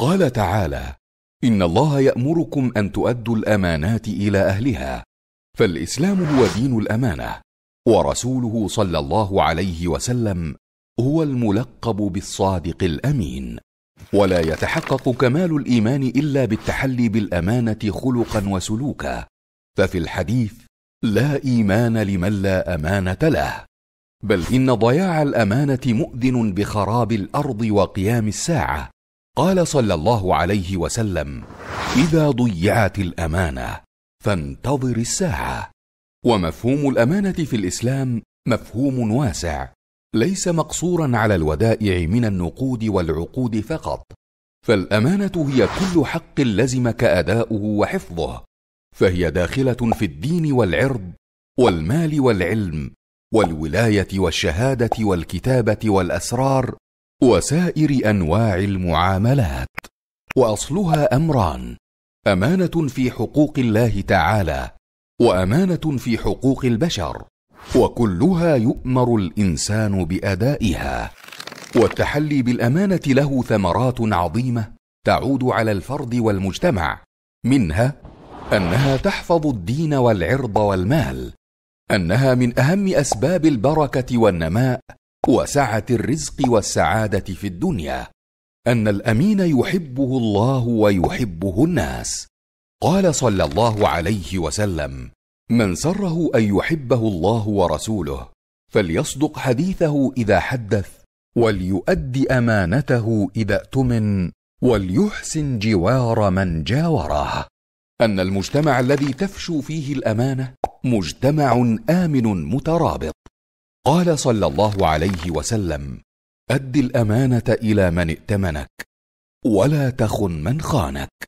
قال تعالى ان الله يامركم ان تؤدوا الامانات الى اهلها فالاسلام هو دين الامانه ورسوله صلى الله عليه وسلم هو الملقب بالصادق الامين ولا يتحقق كمال الايمان الا بالتحلي بالامانه خلقا وسلوكا ففي الحديث لا ايمان لمن لا امانه له بل ان ضياع الامانه مؤذن بخراب الارض وقيام الساعه قال صلى الله عليه وسلم اذا ضيعت الامانه فانتظر الساعه ومفهوم الامانه في الاسلام مفهوم واسع ليس مقصورا على الودائع من النقود والعقود فقط فالامانه هي كل حق لزمك اداؤه وحفظه فهي داخله في الدين والعرض والمال والعلم والولايه والشهاده والكتابه والاسرار وسائر انواع المعاملات واصلها امران امانه في حقوق الله تعالى وامانه في حقوق البشر وكلها يؤمر الانسان بادائها والتحلي بالامانه له ثمرات عظيمه تعود على الفرد والمجتمع منها انها تحفظ الدين والعرض والمال انها من اهم اسباب البركه والنماء وسعه الرزق والسعاده في الدنيا ان الامين يحبه الله ويحبه الناس قال صلى الله عليه وسلم من سره ان يحبه الله ورسوله فليصدق حديثه اذا حدث وليؤد امانته اذا اؤتمن وليحسن جوار من جاوره ان المجتمع الذي تفشو فيه الامانه مجتمع امن مترابط قال صلى الله عليه وسلم اد الامانه الى من ائتمنك ولا تخن من خانك